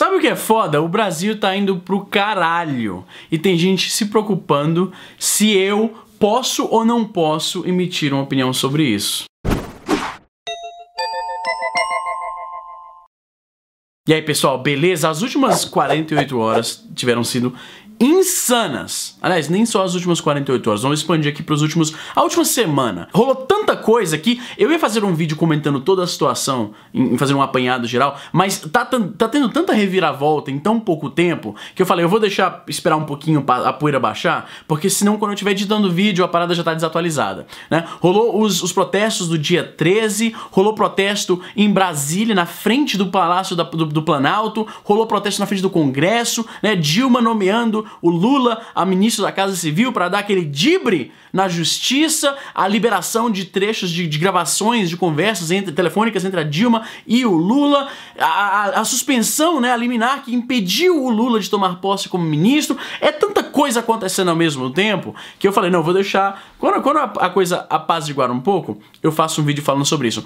Sabe o que é foda? O Brasil tá indo pro caralho e tem gente se preocupando se eu posso ou não posso emitir uma opinião sobre isso. E aí, pessoal, beleza? As últimas 48 horas tiveram sido insanas. Aliás, nem só as últimas 48 horas, vamos expandir aqui para os últimos a última semana. Rolou tanta coisa que eu ia fazer um vídeo comentando toda a situação, em, fazer um apanhado geral, mas tá, tá tendo tanta reviravolta em tão pouco tempo que eu falei, eu vou deixar esperar um pouquinho a poeira baixar, porque senão quando eu estiver editando vídeo a parada já tá desatualizada, né? Rolou os, os protestos do dia 13, rolou protesto em Brasília na frente do Palácio da, do do Planalto, rolou protesto na frente do Congresso, né? Dilma nomeando o Lula a ministro da Casa Civil para dar aquele dibre na justiça, a liberação de trechos de, de gravações, de conversas entre, telefônicas entre a Dilma e o Lula, a, a, a suspensão, né, a liminar que impediu o Lula de tomar posse como ministro. É tanta coisa acontecendo ao mesmo tempo que eu falei, não, vou deixar. Quando, quando a, a coisa apaziguar um pouco, eu faço um vídeo falando sobre isso.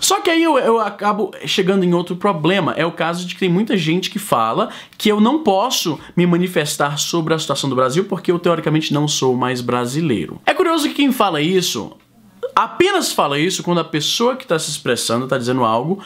Só que aí eu, eu acabo chegando em outro problema, é o caso de que tem muita gente que fala que eu não posso me manifestar sobre a situação do Brasil porque eu teoricamente não sou mais brasileiro. É curioso que quem fala isso apenas fala isso quando a pessoa que está se expressando está dizendo algo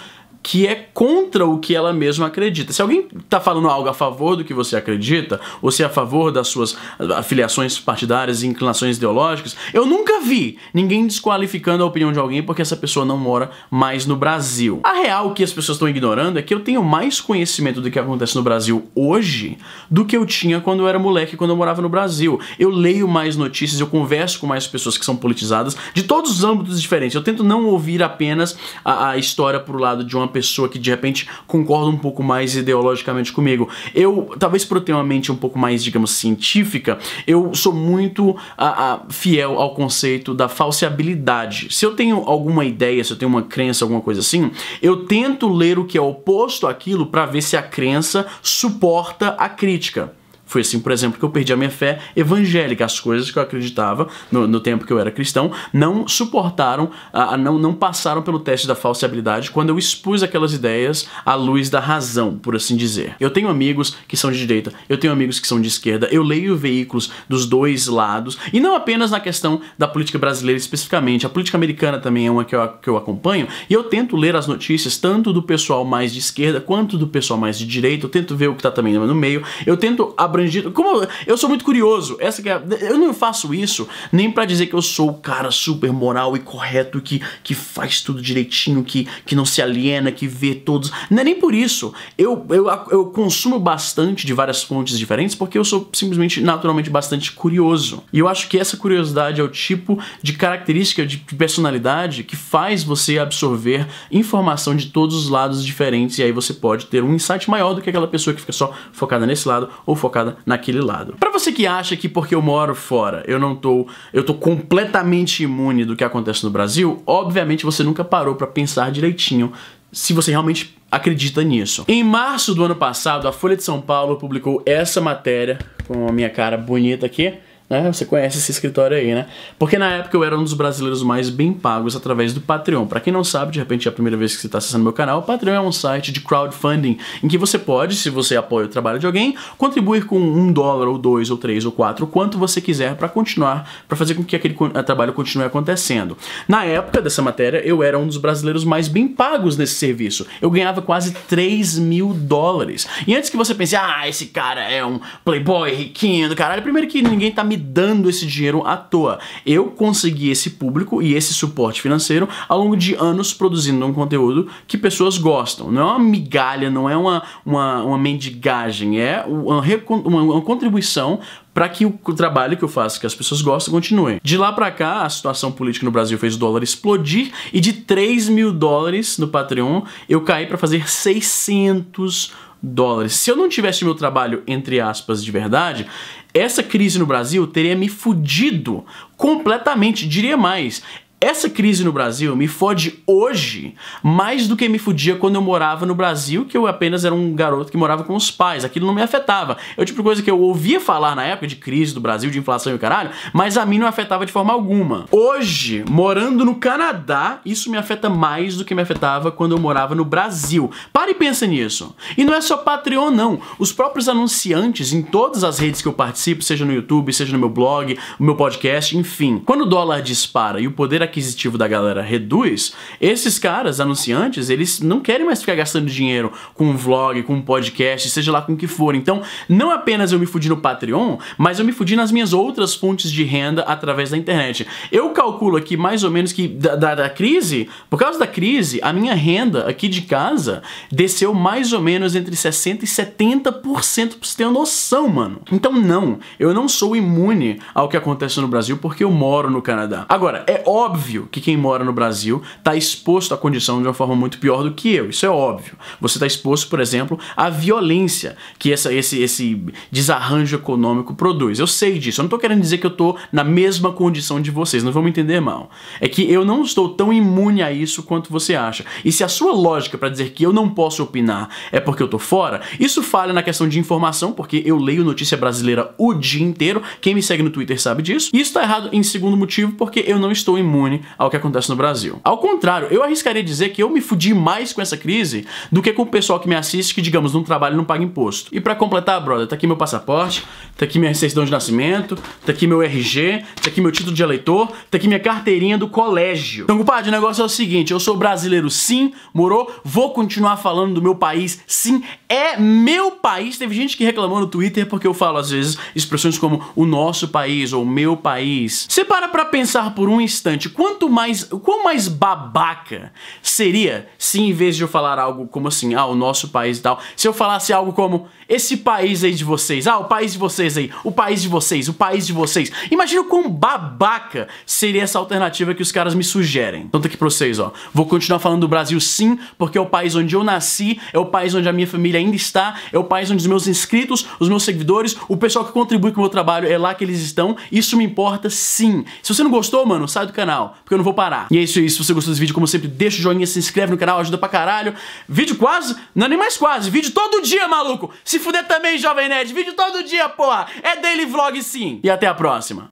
que é contra o que ela mesma acredita. Se alguém está falando algo a favor do que você acredita, ou se é a favor das suas afiliações partidárias e inclinações ideológicas, eu nunca vi ninguém desqualificando a opinião de alguém porque essa pessoa não mora mais no Brasil. A real que as pessoas estão ignorando é que eu tenho mais conhecimento do que acontece no Brasil hoje do que eu tinha quando eu era moleque, quando eu morava no Brasil. Eu leio mais notícias, eu converso com mais pessoas que são politizadas de todos os âmbitos diferentes. Eu tento não ouvir apenas a, a história pro lado de uma pessoa que de repente concorda um pouco mais ideologicamente comigo. Eu, talvez por eu ter uma mente um pouco mais, digamos, científica, eu sou muito a, ah, a, ah, fiel ao conceito da falseabilidade. Se eu tenho alguma ideia, se eu tenho uma crença, alguma coisa assim, eu tento ler o que é oposto àquilo para ver se a crença suporta a crítica. Foi assim, por exemplo, que eu perdi a minha fé evangélica. As coisas que eu acreditava no, no tempo que eu era cristão não suportaram, a, a, não, não passaram pelo teste da falsibilidade quando eu expus aquelas ideias à luz da razão, por assim dizer. Eu tenho amigos que são de direita, eu tenho amigos que são de esquerda, eu leio veículos dos dois lados, e não apenas na questão da política brasileira especificamente, a política americana também é uma que eu, que eu acompanho, e eu tento ler as notícias tanto do pessoal mais de esquerda quanto do pessoal mais de direita, eu tento ver o que está também no meio, eu tento ab abrangido. Como eu sou muito curioso, essa é, eu não faço isso nem para dizer que eu sou o cara super moral e correto que, que faz tudo direitinho, que, que não se aliena, que vê todos. Não é nem por isso. Eu, eu, eu consumo bastante de várias fontes diferentes porque eu sou simplesmente naturalmente bastante curioso. E eu acho que essa curiosidade é o tipo de característica de personalidade que faz você absorver informação de todos os lados diferentes e aí você pode ter um insight maior do que aquela pessoa que fica só focada nesse lado ou focada concentrada naquele lado. Para você que acha que porque eu moro fora, eu não tô, eu tô completamente imune do que acontece no Brasil, obviamente você nunca parou para pensar direitinho se você realmente acredita nisso. Em março do ano passado, a Folha de São Paulo publicou essa matéria com a minha cara bonita aqui, né? Você conhece esse escritório aí, né? Porque na época eu era um dos brasileiros mais bem pagos através do Patreon. Para quem não sabe, de repente é a primeira vez que você está acessando meu canal, o Patreon é um site de crowdfunding em que você pode, se você apoia o trabalho de alguém, contribuir com um dólar ou dois ou três ou quatro, o quanto você quiser para continuar, para fazer com que aquele trabalho continue acontecendo. Na época dessa matéria, eu era um dos brasileiros mais bem pagos nesse serviço. Eu ganhava quase 3 mil dólares. E antes que você pense, ah, esse cara é um playboy riquinho do caralho, primeiro que ninguém tá me dando esse dinheiro à toa. Eu consegui esse público e esse suporte financeiro ao longo de anos produzindo um conteúdo que pessoas gostam. Não é uma migalha, não é uma, uma, uma mendigagem, é uma, uma, uma contribuição para que o trabalho que eu faço, que as pessoas gostam, continue. De lá para cá, a situação política no Brasil fez o dólar explodir e de 3 mil dólares no Patreon, eu caí para fazer 600 dólares. Se eu não tivesse meu trabalho, entre aspas, de verdade, essa crise no Brasil teria me fudido completamente, diria mais. Essa crise no Brasil me fode hoje mais do que me fodia quando eu morava no Brasil, que eu apenas era um garoto que morava com os pais. Aquilo não me afetava. É o tipo de coisa que eu ouvia falar na época de crise do Brasil, de inflação e o caralho, mas a mim não afetava de forma alguma. Hoje, morando no Canadá, isso me afeta mais do que me afetava quando eu morava no Brasil. Para e pensa nisso. E não é só Patreon, não. Os próprios anunciantes em todas as redes que eu participo, seja no YouTube, seja no meu blog, no meu podcast, enfim. Quando o dólar dispara e o poder aquisitivo da galera reduz, esses caras, anunciantes, eles não querem mais ficar gastando dinheiro com um vlog, com um podcast, seja lá com o que for. Então, não apenas eu me fudi no Patreon, mas eu me fudi nas minhas outras fontes de renda através da internet. Eu calculo aqui mais ou menos que da, da, da crise, por causa da crise, a minha renda aqui de casa desceu mais ou menos entre 60% e 70%, pra você ter noção, mano. Então não, eu não sou imune ao que acontece no Brasil porque eu moro no Canadá. Agora, é óbvio óbvio que quem mora no Brasil está exposto à condição de uma forma muito pior do que eu. Isso é óbvio. Você está exposto, por exemplo, à violência que essa, esse, esse desarranjo econômico produz. Eu sei disso. Eu não estou querendo dizer que eu estou na mesma condição de vocês. Não vão me entender mal. É que eu não estou tão imune a isso quanto você acha. E se a sua lógica para dizer que eu não posso opinar é porque eu estou fora, isso falha na questão de informação, porque eu leio notícia brasileira o dia inteiro. Quem me segue no Twitter sabe disso. E isso está errado em segundo motivo, porque eu não estou imune ao que acontece no Brasil. Ao contrário, eu arriscaria dizer que eu me fudi mais com essa crise do que com o pessoal que me assiste que, digamos, não trabalha e não paga imposto. E para completar, brother, tá aqui meu passaporte, tá aqui minha certidão de nascimento, tá aqui meu RG, tá aqui meu título de eleitor, tá aqui minha carteirinha do colégio. Então, compadre, o negócio é o seguinte, eu sou brasileiro sim, morou, vou continuar falando do meu país sim, é meu país. Teve gente que reclamou no Twitter porque eu falo às vezes expressões como o nosso país ou o meu país. Você para pra pensar por um instante quanto mais, quão mais babaca seria se em vez de eu falar algo como assim, ah, o nosso país e tal, se eu falasse algo como esse país aí de vocês, ah, o país de vocês aí, o país de vocês, o país de vocês. Imagina o quão babaca seria essa alternativa que os caras me sugerem. Tanto aqui pra vocês, ó. Vou continuar falando do Brasil sim, porque é o país onde eu nasci, é o país onde a minha família ainda está, é o país onde os meus inscritos, os meus seguidores, o pessoal que contribui com o meu trabalho, é lá que eles estão. Isso me importa sim. Se você não gostou, mano, sai do canal canal, porque eu não vou parar. E é isso aí, se você gostou desse vídeo, como sempre, deixa o joinha, se inscreve no canal, ajuda pra caralho. Vídeo quase, não é nem mais quase, vídeo todo dia, maluco! Se fuder também, Jovem Nerd, vídeo todo dia, porra! É daily vlog sim! E até a próxima!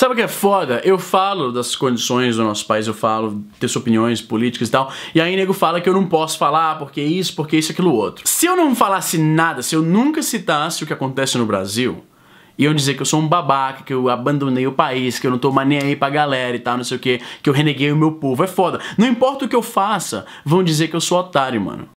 Sabe o que é foda? Eu falo das condições do nosso país, eu falo das opiniões políticas e tal, e aí nego fala que eu não posso falar porque isso, porque isso, aquilo outro. Se eu não falasse nada, se eu nunca citasse o que acontece no Brasil, iam dizer que eu sou um babaca, que eu abandonei o país, que eu não tô mais nem aí pra galera e tal, não sei o que, que eu reneguei o meu povo. É foda. Não importa o que eu faça, vão dizer que eu sou otário, mano.